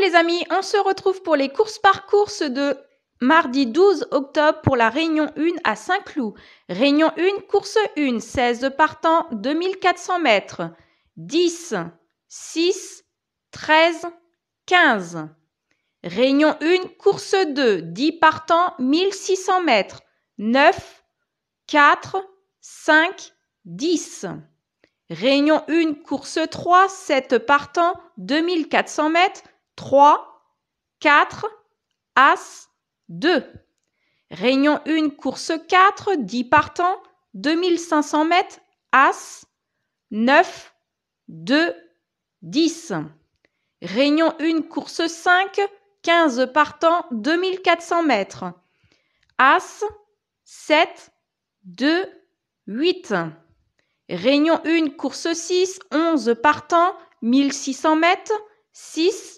les amis, on se retrouve pour les courses par course de mardi 12 octobre pour la Réunion 1 à Saint-Cloud. Réunion 1, course 1, 16 partants, 2400 mètres. 10, 6, 13, 15. Réunion 1, course 2, 10 partants, 1600 mètres. 9, 4, 5, 10. Réunion 1, course 3, 7 partants, 2400 mètres. 3, 4, As, 2. Réunion 1, course 4, 10 partants, 2500 mètres, As, 9, 2, 10. Réunion 1, course 5, 15 partants, 2400 mètres. As, 7, 2, 8. Réunion 1, course 6, 11 partants, 1600 mètres, 6,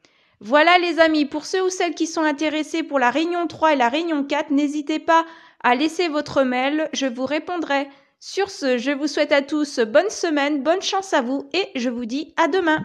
Voilà les amis, pour ceux ou celles qui sont intéressés pour la réunion 3 et la réunion 4, n'hésitez pas à laisser votre mail, je vous répondrai. Sur ce, je vous souhaite à tous bonne semaine, bonne chance à vous et je vous dis à demain.